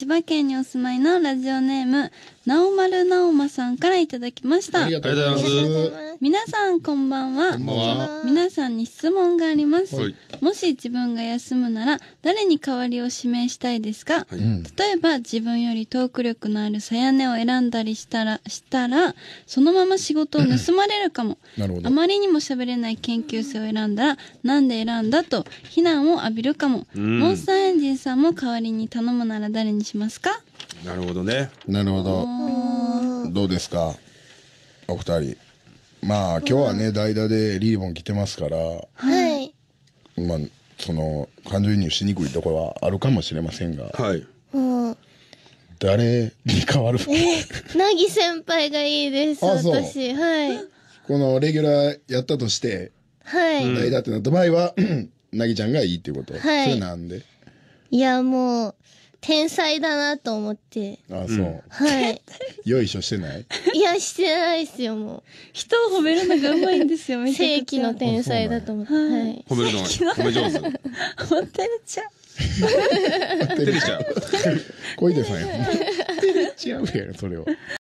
千葉県にお住まいのラジオネーム、なおまるなおまさんからいただきました。ありがとうございます。皆さんこんばんは。皆さんに質問があります。はい、もし自分が休むなら、誰に代わりを指名したいですか、はい、例えば、自分よりトーク力のあるさやねを選んだりしたら、したら、そのまま仕事を盗まれるかも。あまりにも喋れない研究生を選んだら、なんで選んだと、非難を浴びるかも。モンスターエンジンさんも代わりに頼むなら誰にしますかなるほどね。なるほど。どうですかお二人。まあ今日はね、代打でリーボン来てますから、はい。まあその感情移入しにくいところはあるかもしれませんが、はい。もう、誰に変わるえなぎ先輩がいいです、あそう私。はい。このレギュラーやったとして、はい。代打ってなった場合は、なぎちゃんがいいっていうこと。はいそれなんで。いや、もう、天才だなと思って。あ、そう。はい。よいしょしてないいや、してないですよ、もう。人を褒めるのがうまいんですよ、正 規の天才だと思って。はい。褒めるの褒め上手。ホテルちゃん。ホテルちゃん。小出さんや。ホテルちゃうやそれは。